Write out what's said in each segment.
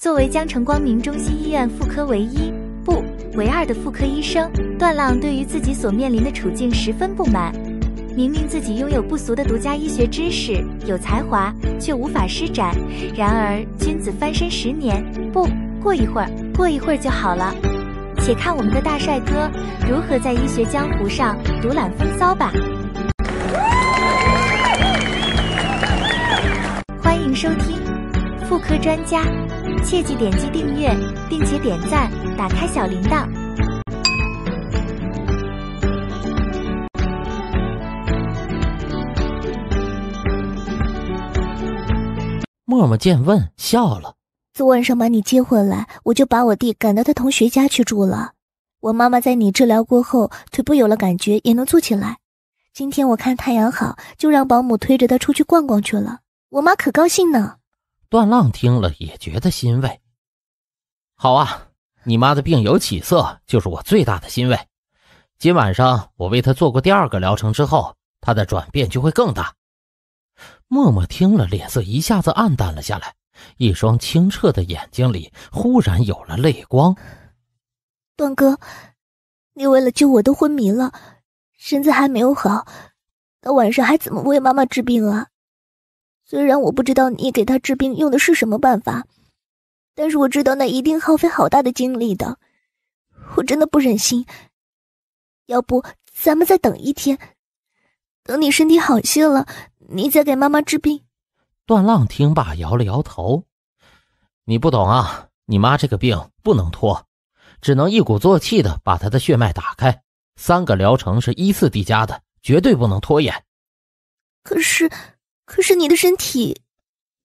作为江城光明中心医院妇科唯一不唯二的妇科医生，段浪对于自己所面临的处境十分不满。明明自己拥有不俗的独家医学知识，有才华，却无法施展。然而，君子翻身十年，不过一会儿，过一会儿就好了。且看我们的大帅哥如何在医学江湖上独揽风骚吧！欢迎收听。妇科专家，切记点击订阅，并且点赞，打开小铃铛。默默见问笑了。昨晚上把你接回来，我就把我弟赶到他同学家去住了。我妈妈在你治疗过后，腿部有了感觉，也能坐起来。今天我看太阳好，就让保姆推着他出去逛逛去了。我妈可高兴呢。段浪听了也觉得欣慰。好啊，你妈的病有起色，就是我最大的欣慰。今晚上我为她做过第二个疗程之后，她的转变就会更大。默默听了，脸色一下子暗淡了下来，一双清澈的眼睛里忽然有了泪光。段哥，你为了救我都昏迷了，身子还没有好，到晚上还怎么为妈妈治病啊？虽然我不知道你给他治病用的是什么办法，但是我知道那一定耗费好大的精力的。我真的不忍心。要不咱们再等一天，等你身体好些了，你再给妈妈治病。段浪听罢摇了摇头：“你不懂啊，你妈这个病不能拖，只能一鼓作气的把她的血脉打开。三个疗程是依次递加的，绝对不能拖延。”可是。可是你的身体，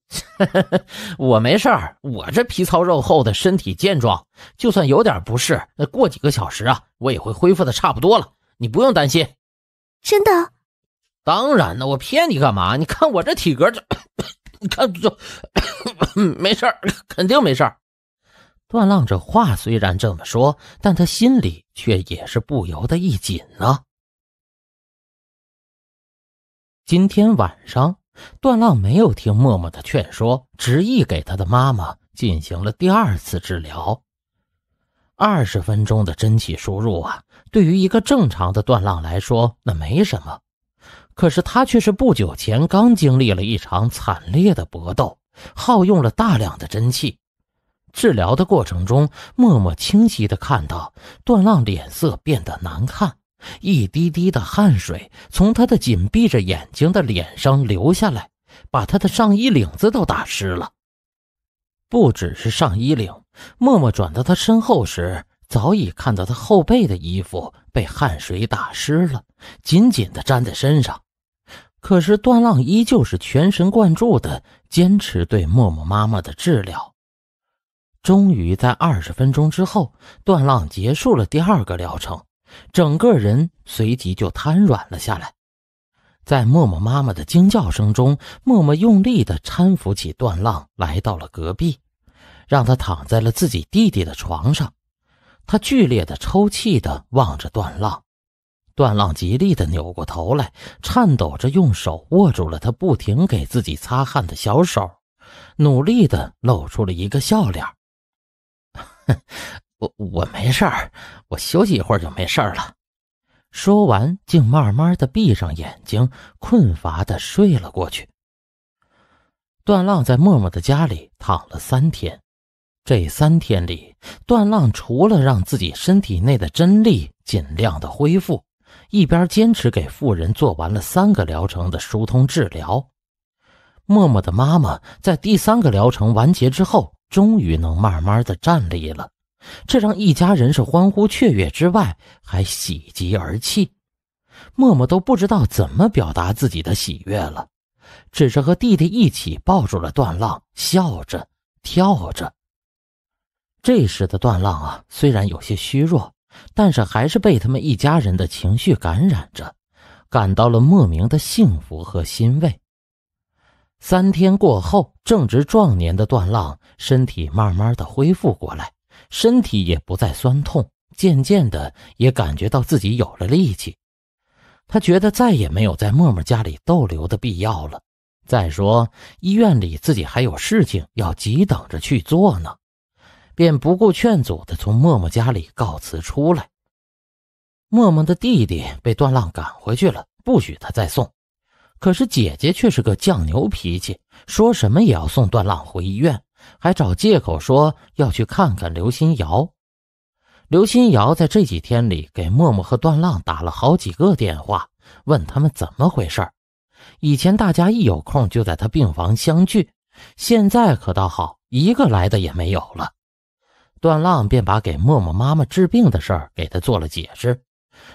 我没事儿，我这皮糙肉厚的身体健壮，就算有点不适，那过几个小时啊，我也会恢复的差不多了，你不用担心。真的？当然了，我骗你干嘛？你看我这体格，这，你看这，没事儿，肯定没事儿。段浪这话虽然这么说，但他心里却也是不由得一紧啊。今天晚上。段浪没有听默默的劝说，执意给他的妈妈进行了第二次治疗。二十分钟的真气输入啊，对于一个正常的段浪来说，那没什么。可是他却是不久前刚经历了一场惨烈的搏斗，耗用了大量的真气。治疗的过程中，默默清晰的看到段浪脸色变得难看。一滴滴的汗水从他的紧闭着眼睛的脸上流下来，把他的上衣领子都打湿了。不只是上衣领，默默转到他身后时，早已看到他后背的衣服被汗水打湿了，紧紧地粘在身上。可是段浪依旧是全神贯注地坚持对默默妈妈的治疗。终于在二十分钟之后，段浪结束了第二个疗程。整个人随即就瘫软了下来，在默默妈妈的惊叫声中，默默用力的搀扶起段浪，来到了隔壁，让他躺在了自己弟弟的床上。他剧烈的抽泣的望着段浪，段浪极力的扭过头来，颤抖着用手握住了他不停给自己擦汗的小手，努力的露出了一个笑脸。我我没事儿，我休息一会儿就没事了。说完，竟慢慢的闭上眼睛，困乏的睡了过去。段浪在默默的家里躺了三天，这三天里，段浪除了让自己身体内的真力尽量的恢复，一边坚持给妇人做完了三个疗程的疏通治疗。默默的妈妈在第三个疗程完结之后，终于能慢慢的站立了。这让一家人是欢呼雀跃之外，还喜极而泣，默默都不知道怎么表达自己的喜悦了，只是和弟弟一起抱住了段浪，笑着跳着。这时的段浪啊，虽然有些虚弱，但是还是被他们一家人的情绪感染着，感到了莫名的幸福和欣慰。三天过后，正值壮年的段浪身体慢慢的恢复过来。身体也不再酸痛，渐渐的也感觉到自己有了力气。他觉得再也没有在默默家里逗留的必要了。再说医院里自己还有事情要急等着去做呢，便不顾劝阻的从默默家里告辞出来。默默的弟弟被段浪赶回去了，不许他再送。可是姐姐却是个犟牛脾气，说什么也要送段浪回医院。还找借口说要去看看刘新瑶。刘新瑶在这几天里给默默和段浪打了好几个电话，问他们怎么回事儿。以前大家一有空就在他病房相聚，现在可倒好，一个来的也没有了。段浪便把给默默妈妈治病的事儿给他做了解释。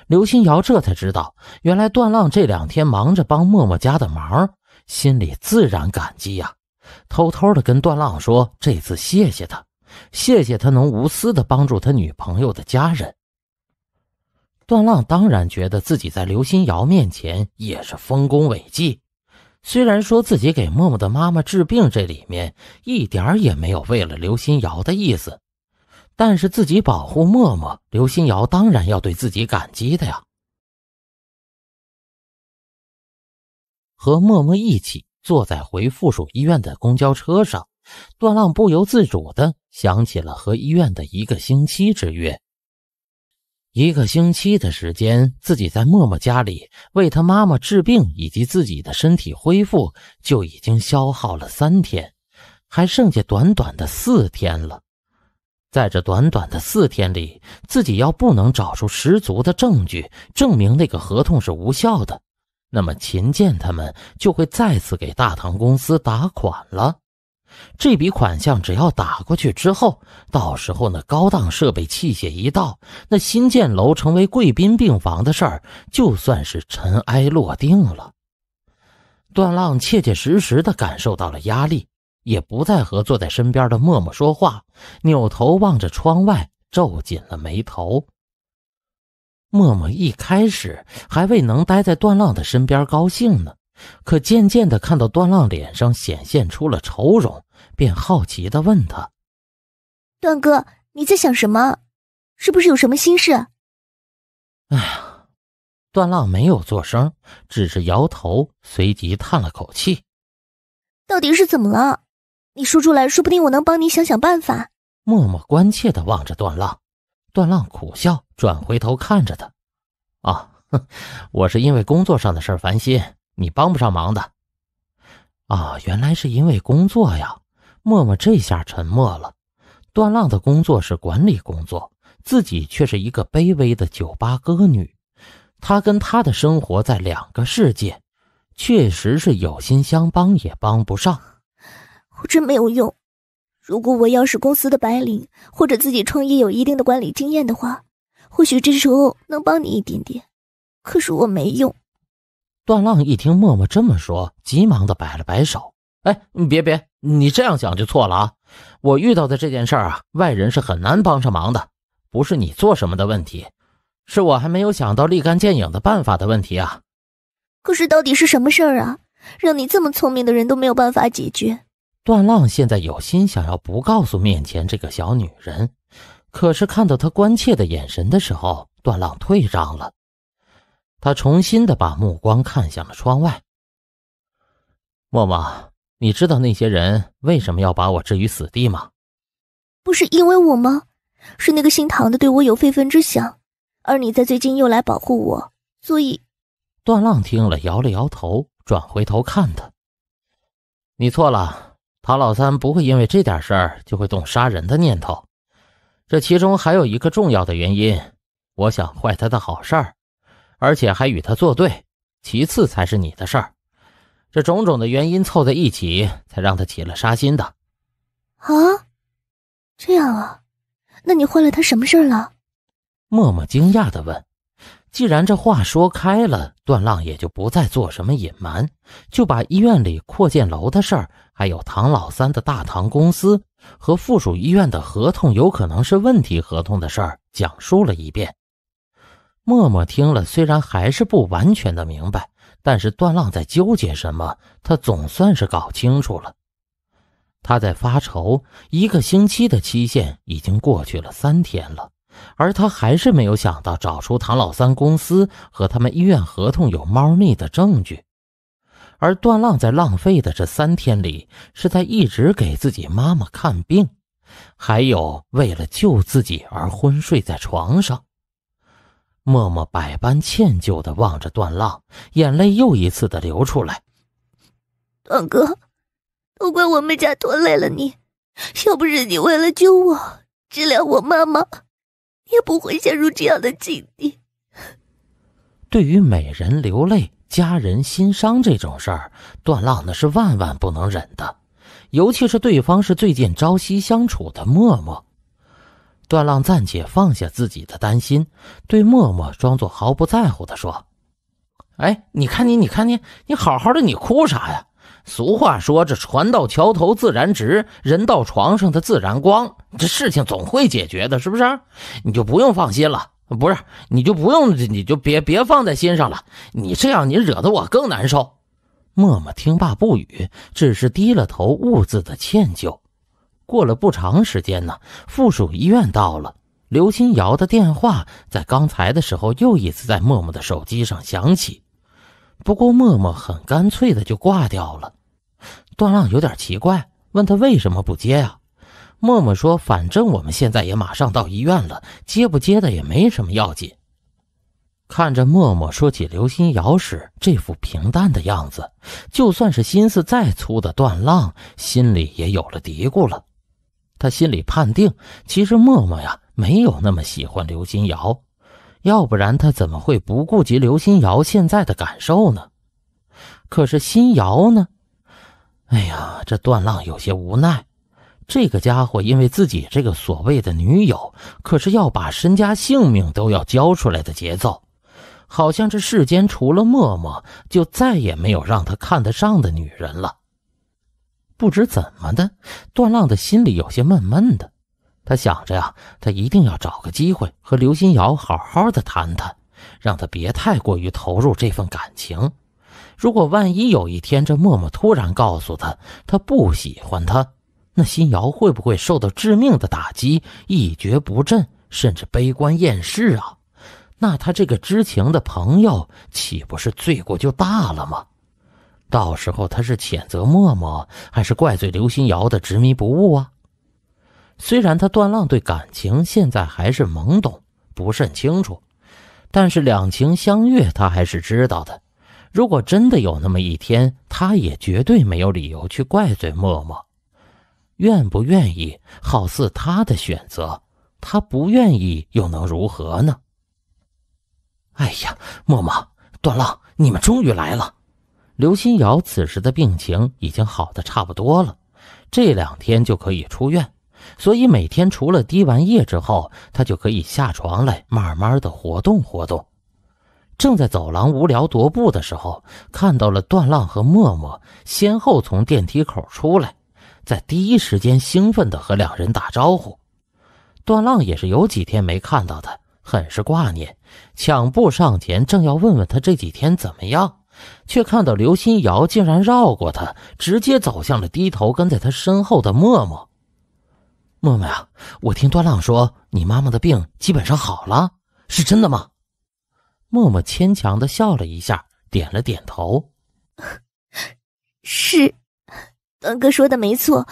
刘新瑶这才知道，原来段浪这两天忙着帮默默家的忙，心里自然感激呀。偷偷的跟段浪说：“这次谢谢他，谢谢他能无私的帮助他女朋友的家人。”段浪当然觉得自己在刘心瑶面前也是丰功伟绩，虽然说自己给默默的妈妈治病，这里面一点也没有为了刘心瑶的意思，但是自己保护默默，刘心瑶当然要对自己感激的呀。和默默一起。坐在回附属医院的公交车上，段浪不由自主地想起了和医院的一个星期之约。一个星期的时间，自己在默默家里为他妈妈治病以及自己的身体恢复就已经消耗了三天，还剩下短短的四天了。在这短短的四天里，自己要不能找出十足的证据，证明那个合同是无效的。那么秦建他们就会再次给大唐公司打款了。这笔款项只要打过去之后，到时候那高档设备器械一到，那新建楼成为贵宾病房的事儿就算是尘埃落定了。段浪切切实实的感受到了压力，也不再和坐在身边的默默说话，扭头望着窗外，皱紧了眉头。默默一开始还未能待在段浪的身边高兴呢，可渐渐的看到段浪脸上显现出了愁容，便好奇的问他：“段哥，你在想什么？是不是有什么心事？”哎呀，段浪没有做声，只是摇头，随即叹了口气：“到底是怎么了？你说出来，说不定我能帮你想想办法。”默默关切的望着段浪，段浪苦笑。转回头看着他，啊，我是因为工作上的事儿烦心，你帮不上忙的。啊，原来是因为工作呀。默默这下沉默了。段浪的工作是管理工作，自己却是一个卑微的酒吧歌女，他跟他的生活在两个世界，确实是有心相帮也帮不上。我真没有用。如果我要是公司的白领，或者自己创业有一定的管理经验的话。或许这时候能帮你一点点，可是我没用。段浪一听默默这么说，急忙的摆了摆手：“哎，别别，你这样想就错了啊！我遇到的这件事儿啊，外人是很难帮上忙的，不是你做什么的问题，是我还没有想到立竿见影的办法的问题啊。”可是到底是什么事儿啊，让你这么聪明的人都没有办法解决？段浪现在有心想要不告诉面前这个小女人。可是看到他关切的眼神的时候，段浪退让了。他重新的把目光看向了窗外。默默，你知道那些人为什么要把我置于死地吗？不是因为我吗？是那个姓唐的对我有非分之想，而你在最近又来保护我，所以……段浪听了，摇了摇头，转回头看他。你错了，唐老三不会因为这点事儿就会动杀人的念头。这其中还有一个重要的原因，我想坏他的好事儿，而且还与他作对。其次才是你的事儿，这种种的原因凑在一起，才让他起了杀心的。啊，这样啊？那你坏了他什么事儿了？默默惊讶的问。既然这话说开了，段浪也就不再做什么隐瞒，就把医院里扩建楼的事儿，还有唐老三的大唐公司。和附属医院的合同有可能是问题合同的事儿，讲述了一遍。默默听了，虽然还是不完全的明白，但是段浪在纠结什么，他总算是搞清楚了。他在发愁，一个星期的期限已经过去了三天了，而他还是没有想到找出唐老三公司和他们医院合同有猫腻的证据。而段浪在浪费的这三天里，是在一直给自己妈妈看病，还有为了救自己而昏睡在床上。默默百般歉疚的望着段浪，眼泪又一次的流出来。段哥，都怪我们家拖累了你，要不是你为了救我、治疗我妈妈，也不会陷入这样的境地。对于美人流泪。家人心伤这种事儿，段浪那是万万不能忍的，尤其是对方是最近朝夕相处的默默。段浪暂且放下自己的担心，对默默装作毫不在乎地说：“哎，你看你，你看你，你好好的，你哭啥呀？俗话说，这船到桥头自然直，人到床上的自然光，这事情总会解决的，是不是？你就不用放心了。”不是，你就不用，你就别别放在心上了。你这样，你惹得我更难受。默默听罢不语，只是低了头，兀自的歉疚。过了不长时间呢，附属医院到了。刘新瑶的电话在刚才的时候又一次在默默的手机上响起，不过默默很干脆的就挂掉了。段浪有点奇怪，问他为什么不接呀？默默说：“反正我们现在也马上到医院了，接不接的也没什么要紧。”看着默默说起刘心瑶时这副平淡的样子，就算是心思再粗的段浪，心里也有了嘀咕了。他心里判定，其实默默呀，没有那么喜欢刘心瑶，要不然他怎么会不顾及刘心瑶现在的感受呢？可是心瑶呢？哎呀，这段浪有些无奈。这个家伙因为自己这个所谓的女友，可是要把身家性命都要交出来的节奏，好像这世间除了默默，就再也没有让他看得上的女人了。不知怎么的，段浪的心里有些闷闷的。他想着呀，他一定要找个机会和刘心瑶好好的谈谈，让他别太过于投入这份感情。如果万一有一天这默默突然告诉他，他不喜欢他。那新瑶会不会受到致命的打击，一蹶不振，甚至悲观厌世啊？那他这个知情的朋友，岂不是罪过就大了吗？到时候他是谴责默默，还是怪罪刘新瑶的执迷不悟啊？虽然他段浪对感情现在还是懵懂，不甚清楚，但是两情相悦，他还是知道的。如果真的有那么一天，他也绝对没有理由去怪罪默默。愿不愿意，好似他的选择。他不愿意又能如何呢？哎呀，默默，段浪，你们终于来了！刘心瑶此时的病情已经好的差不多了，这两天就可以出院，所以每天除了滴完液之后，他就可以下床来慢慢的活动活动。正在走廊无聊踱步的时候，看到了段浪和默默先后从电梯口出来。在第一时间兴奋的和两人打招呼，段浪也是有几天没看到他，很是挂念，抢步上前，正要问问他这几天怎么样，却看到刘新瑶竟然绕过他，直接走向了低头跟在他身后的默默。默默呀，我听段浪说你妈妈的病基本上好了，是真的吗？默默牵强的笑了一下，点了点头，是。段哥说的没错，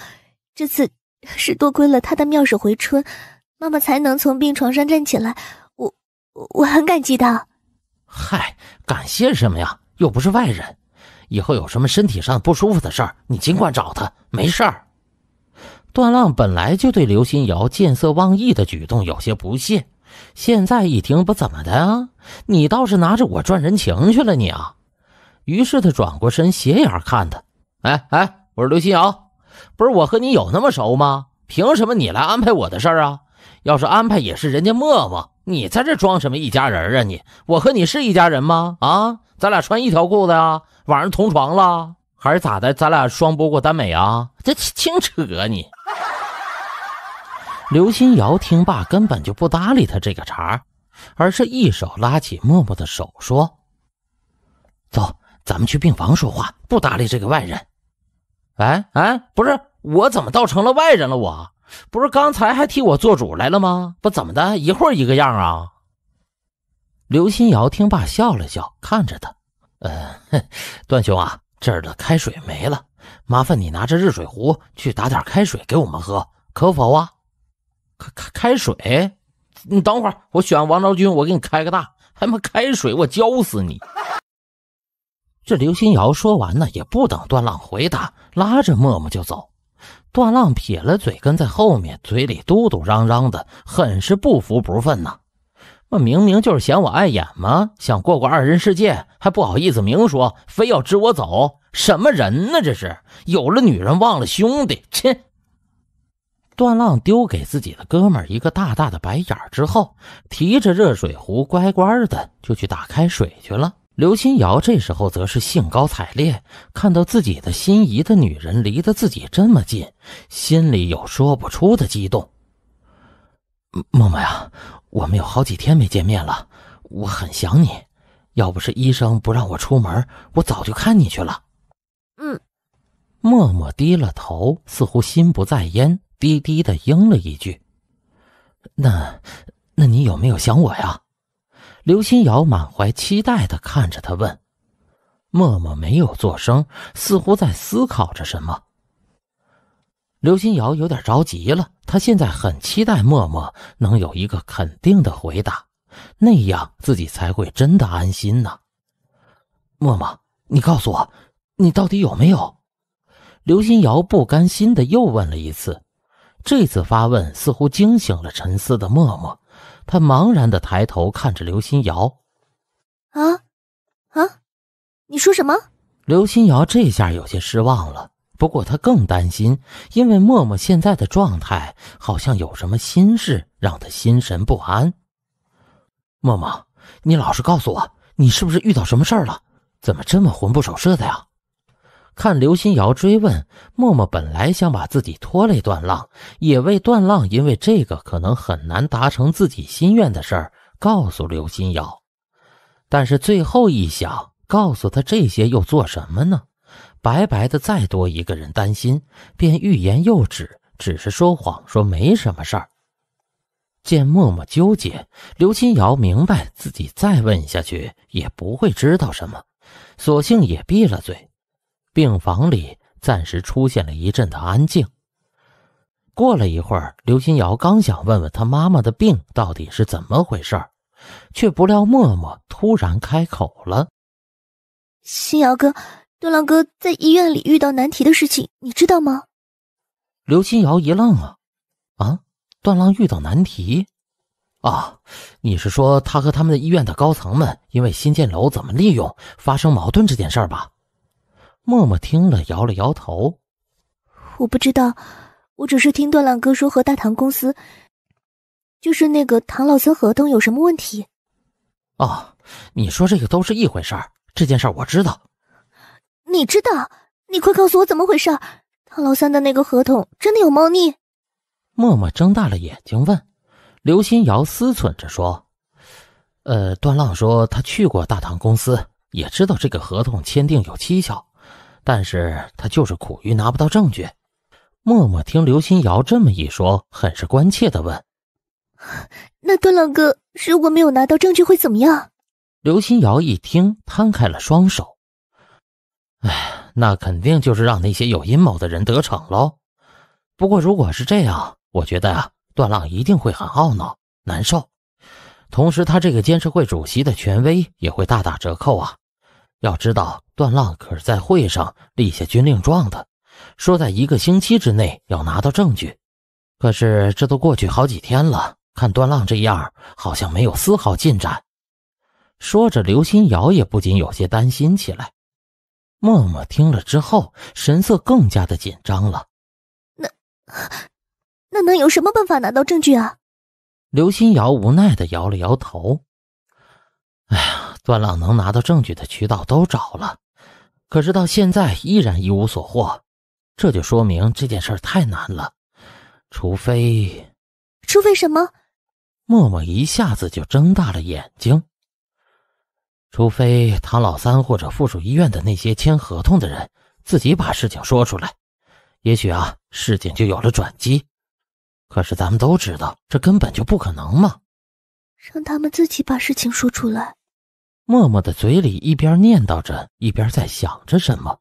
这次是多亏了他的妙手回春，妈妈才能从病床上站起来。我，我很感激的。嗨，感谢什么呀？又不是外人。以后有什么身体上不舒服的事儿，你尽管找他，没事儿。段浪本来就对刘心瑶见色忘义的举动有些不屑，现在一听不怎么的啊，你倒是拿着我赚人情去了你啊！于是他转过身，斜眼看他，哎哎。我说刘新瑶，不是我和你有那么熟吗？凭什么你来安排我的事儿啊？要是安排也是人家沫沫，你在这装什么一家人啊？你我和你是一家人吗？啊，咱俩穿一条裤子呀？晚上同床了还是咋的？咱俩双播过单美啊？这净扯你！刘新瑶听罢根本就不搭理他这个茬，而是一手拉起沫沫的手说：“走，咱们去病房说话，不搭理这个外人。”哎哎，不是我怎么倒成了外人了？我不是刚才还替我做主来了吗？不怎么的一会儿一个样啊！刘新瑶听罢笑了笑，看着他：“呃，段兄啊，这儿的开水没了，麻烦你拿着热水壶去打点开水给我们喝，可否啊？”开开开水？你等会儿，我选王昭君，我给你开个大，还没开水？我浇死你！这刘心瑶说完呢，也不等段浪回答，拉着沫沫就走。段浪撇了嘴，跟在后面，嘴里嘟嘟嚷嚷的，很是不服不忿呐。那明明就是嫌我碍眼嘛，想过过二人世界，还不好意思明说，非要支我走，什么人呢？这是有了女人忘了兄弟，切！段浪丢给自己的哥们一个大大的白眼之后，提着热水壶乖乖的就去打开水去了。刘新瑶这时候则是兴高采烈，看到自己的心仪的女人离得自己这么近，心里有说不出的激动。默默呀，我们有好几天没见面了，我很想你。要不是医生不让我出门，我早就看你去了。嗯，默默低了头，似乎心不在焉，低低的应了一句：“那，那你有没有想我呀？”刘新瑶满怀期待的看着他问：“默默没有做声，似乎在思考着什么。”刘新瑶有点着急了，他现在很期待默默能有一个肯定的回答，那样自己才会真的安心呢。默默，你告诉我，你到底有没有？刘新瑶不甘心的又问了一次，这次发问似乎惊醒了沉思的默默。他茫然的抬头看着刘心瑶，啊，啊，你说什么？刘心瑶这下有些失望了，不过她更担心，因为默默现在的状态好像有什么心事，让她心神不安。默默，你老实告诉我，你是不是遇到什么事儿了？怎么这么魂不守舍的呀？看刘心瑶追问，默默本来想把自己拖累段浪，也为段浪因为这个可能很难达成自己心愿的事儿告诉刘心瑶，但是最后一想，告诉他这些又做什么呢？白白的再多一个人担心，便欲言又止，只是说谎说没什么事儿。见默默纠结，刘心瑶明白自己再问下去也不会知道什么，索性也闭了嘴。病房里暂时出现了一阵的安静。过了一会儿，刘新瑶刚想问问他妈妈的病到底是怎么回事却不料默默突然开口了：“新瑶哥，段浪哥在医院里遇到难题的事情，你知道吗？”刘新瑶一愣：“啊啊，段浪遇到难题啊？你是说他和他们的医院的高层们因为新建楼怎么利用发生矛盾这件事儿吧？”默默听了，摇了摇头。我不知道，我只是听段浪哥说和大唐公司，就是那个唐老三合同有什么问题。哦，你说这个都是一回事儿。这件事儿我知道。你知道？你快告诉我怎么回事儿？唐老三的那个合同真的有猫腻？默默睁大了眼睛问。刘新瑶思忖着说：“呃，段浪说他去过大唐公司，也知道这个合同签订有蹊跷。”但是他就是苦于拿不到证据。默默听刘心瑶这么一说，很是关切的问：“那段浪哥如果没有拿到证据会怎么样？”刘心瑶一听，摊开了双手：“哎，那肯定就是让那些有阴谋的人得逞喽。不过如果是这样，我觉得啊，段浪一定会很懊恼、难受，同时他这个监事会主席的权威也会大打折扣啊。”要知道，段浪可是在会上立下军令状的，说在一个星期之内要拿到证据。可是这都过去好几天了，看段浪这样，好像没有丝毫进展。说着，刘心瑶也不禁有些担心起来。默默听了之后，神色更加的紧张了。那那能有什么办法拿到证据啊？刘心瑶无奈的摇了摇头。哎呀。段浪能拿到证据的渠道都找了，可是到现在依然一无所获，这就说明这件事太难了。除非，除非什么？默默一下子就睁大了眼睛。除非唐老三或者附属医院的那些签合同的人自己把事情说出来，也许啊，事情就有了转机。可是咱们都知道，这根本就不可能嘛。让他们自己把事情说出来。默默的嘴里一边念叨着，一边在想着什么。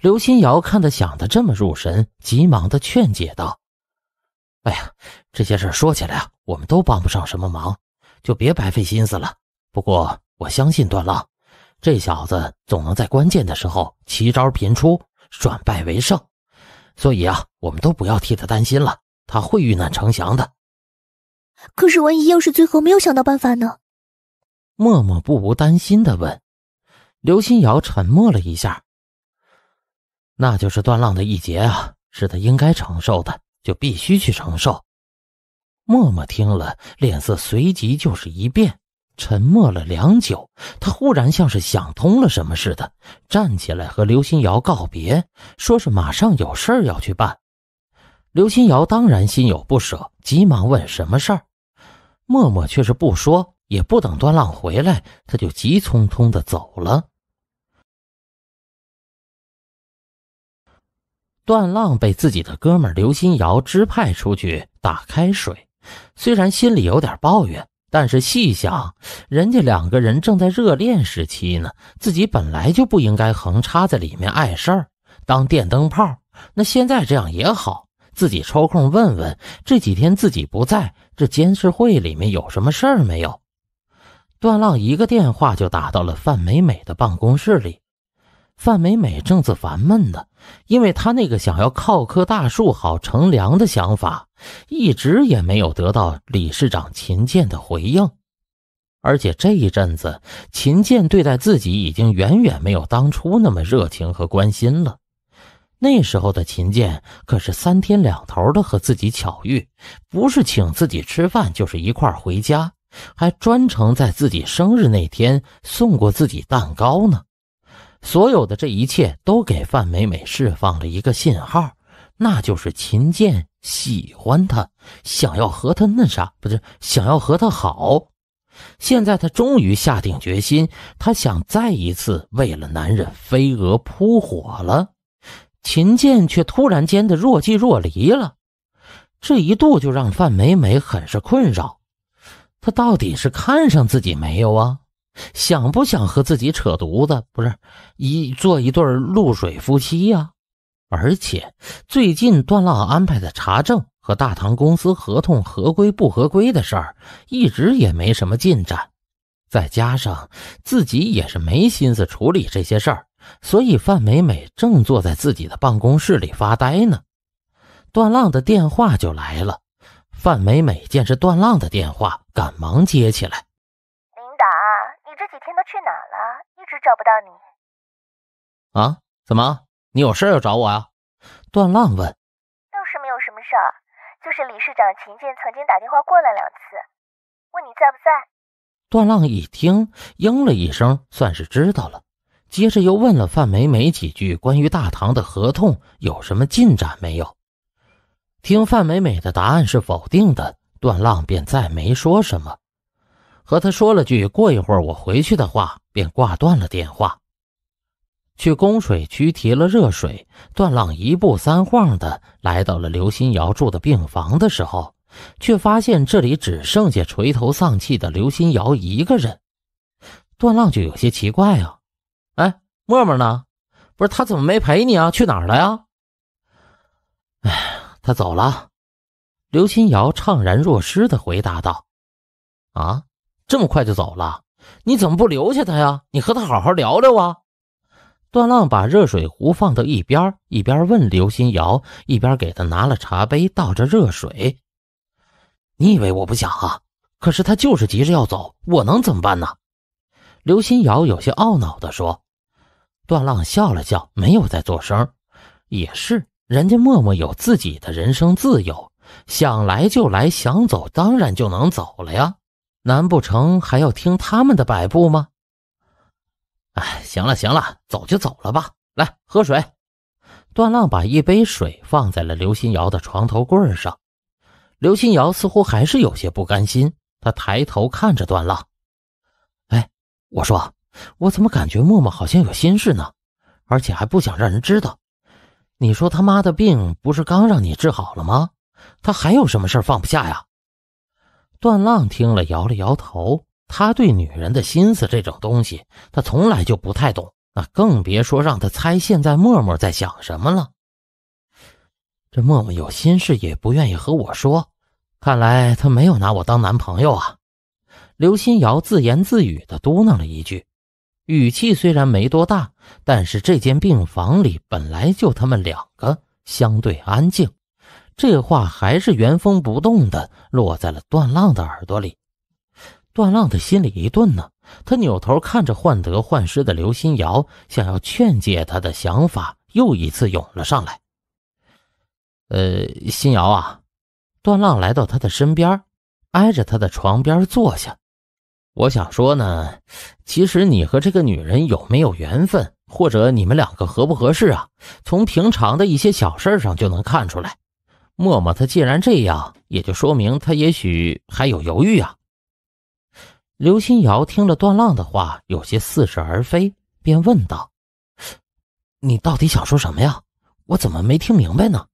刘新瑶看他想的这么入神，急忙的劝解道：“哎呀，这些事说起来啊，我们都帮不上什么忙，就别白费心思了。不过我相信段浪这小子总能在关键的时候奇招频出，转败为胜。所以啊，我们都不要替他担心了，他会遇难成祥的。可是万一要是最后没有想到办法呢？”默默不无担心的问：“刘新瑶，沉默了一下，那就是段浪的一劫啊，是他应该承受的，就必须去承受。”默默听了，脸色随即就是一变，沉默了良久，他忽然像是想通了什么似的，站起来和刘新瑶告别，说是马上有事儿要去办。刘新瑶当然心有不舍，急忙问什么事儿，默默却是不说。也不等段浪回来，他就急匆匆的走了。段浪被自己的哥们刘新瑶支派出去打开水，虽然心里有点抱怨，但是细想，人家两个人正在热恋时期呢，自己本来就不应该横插在里面碍事儿，当电灯泡。那现在这样也好，自己抽空问问这几天自己不在这监事会里面有什么事儿没有。段浪一个电话就打到了范美美的办公室里，范美美正在烦闷呢，因为她那个想要靠棵大树好乘凉的想法，一直也没有得到理事长秦建的回应。而且这一阵子，秦建对待自己已经远远没有当初那么热情和关心了。那时候的秦建可是三天两头的和自己巧遇，不是请自己吃饭，就是一块回家。还专程在自己生日那天送过自己蛋糕呢，所有的这一切都给范美美释放了一个信号，那就是秦剑喜欢她，想要和她那啥，不是想要和她好。现在她终于下定决心，她想再一次为了男人飞蛾扑火了。秦剑却突然间的若即若离了，这一度就让范美美很是困扰。他到底是看上自己没有啊？想不想和自己扯犊子？不是一做一对露水夫妻呀？而且最近段浪安排的查证和大唐公司合同合规不合规的事儿，一直也没什么进展。再加上自己也是没心思处理这些事儿，所以范美美正坐在自己的办公室里发呆呢。段浪的电话就来了。范美美见是段浪的电话，赶忙接起来。领导，你这几天都去哪了？一直找不到你。啊？怎么？你有事要找我啊？段浪问。倒是没有什么事儿，就是理事长秦剑曾经打电话过来两次，问你在不在。段浪一听，应了一声，算是知道了。接着又问了范美美几句关于大唐的合同有什么进展没有。听范美美的答案是否定的，段浪便再没说什么，和他说了句“过一会儿我回去”的话，便挂断了电话。去供水区提了热水，段浪一步三晃的来到了刘新瑶住的病房的时候，却发现这里只剩下垂头丧气的刘新瑶一个人。段浪就有些奇怪啊，哎，沫沫呢？不是他怎么没陪你啊？去哪儿了呀？哎。他走了，刘新瑶怅然若失的回答道：“啊，这么快就走了？你怎么不留下他呀？你和他好好聊聊啊！”段浪把热水壶放到一边，一边问刘新瑶，一边给他拿了茶杯，倒着热水。你以为我不想啊？可是他就是急着要走，我能怎么办呢？”刘新瑶有些懊恼的说。段浪笑了笑，没有再做声。也是。人家默默有自己的人生自由，想来就来，想走当然就能走了呀。难不成还要听他们的摆布吗？哎，行了行了，走就走了吧。来喝水。段浪把一杯水放在了刘新瑶的床头柜上。刘新瑶似乎还是有些不甘心，他抬头看着段浪。哎，我说，我怎么感觉默默好像有心事呢？而且还不想让人知道。你说他妈的病不是刚让你治好了吗？他还有什么事放不下呀？段浪听了摇了摇头，他对女人的心思这种东西，他从来就不太懂，那更别说让他猜现在默默在想什么了。这默默有心事也不愿意和我说，看来他没有拿我当男朋友啊！刘心瑶自言自语的嘟囔了一句。语气虽然没多大，但是这间病房里本来就他们两个，相对安静。这话还是原封不动的落在了段浪的耳朵里。段浪的心里一顿呢，他扭头看着患得患失的刘新瑶，想要劝解他的想法又一次涌了上来。呃，新瑶啊，段浪来到他的身边，挨着他的床边坐下。我想说呢，其实你和这个女人有没有缘分，或者你们两个合不合适啊？从平常的一些小事上就能看出来。默默他既然这样，也就说明他也许还有犹豫啊。刘心瑶听了段浪的话，有些似是而非，便问道：“你到底想说什么呀？我怎么没听明白呢？”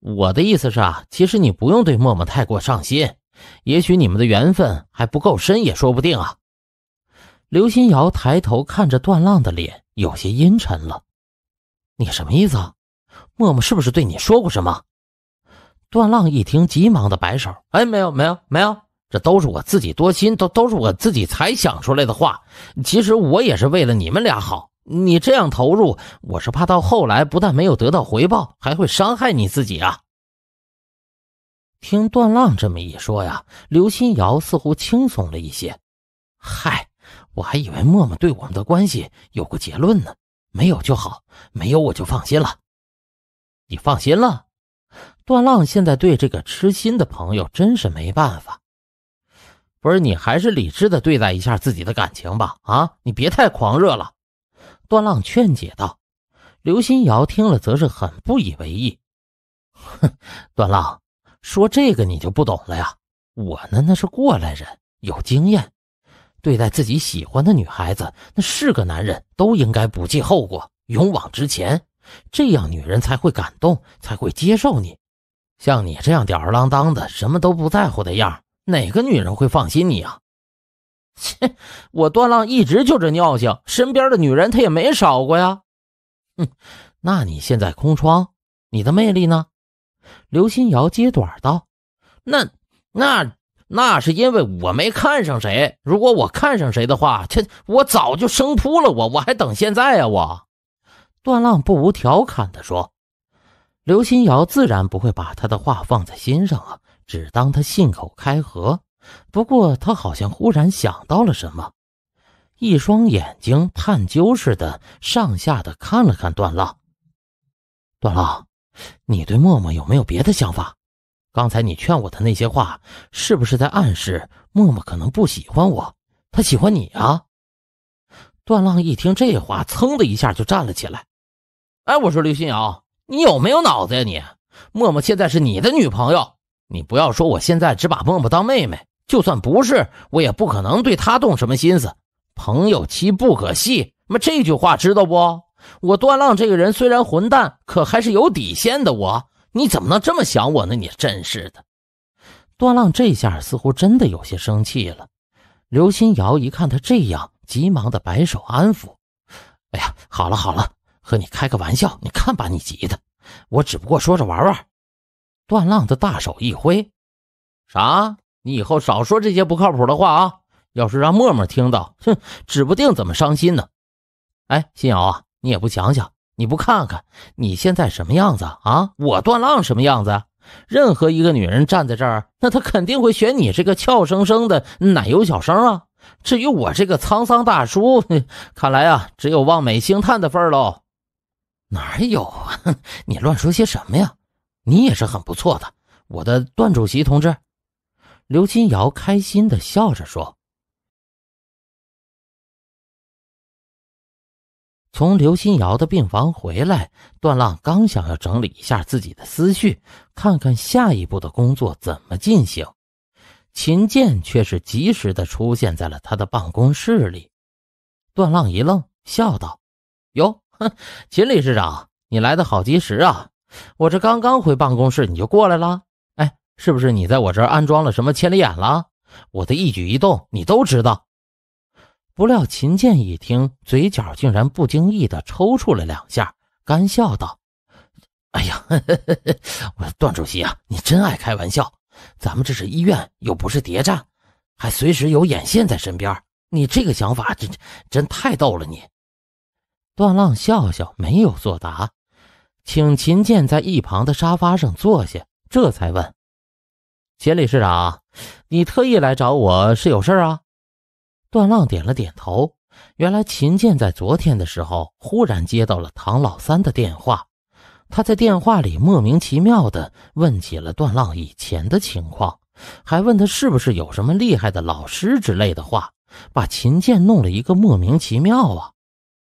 我的意思是啊，其实你不用对默默太过上心。也许你们的缘分还不够深，也说不定啊。刘新瑶抬头看着段浪的脸，有些阴沉了。你什么意思啊？默默是不是对你说过什么？段浪一听，急忙的摆手：“哎，没有，没有，没有，这都是我自己多心，都都是我自己才想出来的话。其实我也是为了你们俩好。你这样投入，我是怕到后来不但没有得到回报，还会伤害你自己啊。”听段浪这么一说呀，刘新瑶似乎轻松了一些。嗨，我还以为默默对我们的关系有过结论呢，没有就好，没有我就放心了。你放心了？段浪现在对这个痴心的朋友真是没办法。不是你还是理智的对待一下自己的感情吧？啊，你别太狂热了。段浪劝解道。刘新瑶听了则是很不以为意。哼，段浪。说这个你就不懂了呀！我呢，那是过来人，有经验。对待自己喜欢的女孩子，那是个男人都应该不计后果，勇往直前，这样女人才会感动，才会接受你。像你这样吊儿郎当的，什么都不在乎的样，哪个女人会放心你啊？切！我段浪一直就这尿性，身边的女人他也没少过呀。哼，那你现在空窗，你的魅力呢？刘新瑶接短道：“那那那是因为我没看上谁，如果我看上谁的话，这我早就生扑了我，我还等现在啊！”我，段浪不无调侃地说。刘新瑶自然不会把他的话放在心上啊，只当他信口开河。不过他好像忽然想到了什么，一双眼睛探究似的上下的看了看段浪。段浪。你对默默有没有别的想法？刚才你劝我的那些话，是不是在暗示默默可能不喜欢我？她喜欢你啊？段浪一听这话，噌的一下就站了起来。哎，我说刘新瑶，你有没有脑子呀？你默默现在是你的女朋友，你不要说我现在只把默默当妹妹，就算不是，我也不可能对她动什么心思。朋友妻不可戏，妈这句话知道不？我段浪这个人虽然混蛋，可还是有底线的。我，你怎么能这么想我呢？你真是的！段浪这下似乎真的有些生气了。刘新瑶一看他这样，急忙的摆手安抚：“哎呀，好了好了，和你开个玩笑，你看把你急的。我只不过说着玩玩。”段浪的大手一挥：“啥？你以后少说这些不靠谱的话啊！要是让沫沫听到，哼，指不定怎么伤心呢。”哎，新瑶啊！你也不想想，你不看看你现在什么样子啊？我段浪什么样子？任何一个女人站在这儿，那她肯定会选你这个俏生生的奶油小生啊。至于我这个沧桑大叔，看来啊，只有望梅兴叹的份儿喽。哪有啊？你乱说些什么呀？你也是很不错的，我的段主席同志。刘金瑶开心的笑着说。从刘新瑶的病房回来，段浪刚想要整理一下自己的思绪，看看下一步的工作怎么进行，秦剑却是及时的出现在了他的办公室里。段浪一愣，笑道：“哟，秦理事长，你来的好及时啊！我这刚刚回办公室，你就过来了。哎，是不是你在我这儿安装了什么千里眼了？我的一举一动你都知道。”不料秦剑一听，嘴角竟然不经意的抽搐了两下，干笑道：“哎呀，我段主席啊，你真爱开玩笑。咱们这是医院，又不是谍战，还随时有眼线在身边。你这个想法，真真太逗了。”你。段浪笑笑，没有作答，请秦剑在一旁的沙发上坐下，这才问：“秦理事长，你特意来找我是有事啊？”段浪点了点头。原来秦剑在昨天的时候忽然接到了唐老三的电话，他在电话里莫名其妙的问起了段浪以前的情况，还问他是不是有什么厉害的老师之类的话，把秦剑弄了一个莫名其妙啊。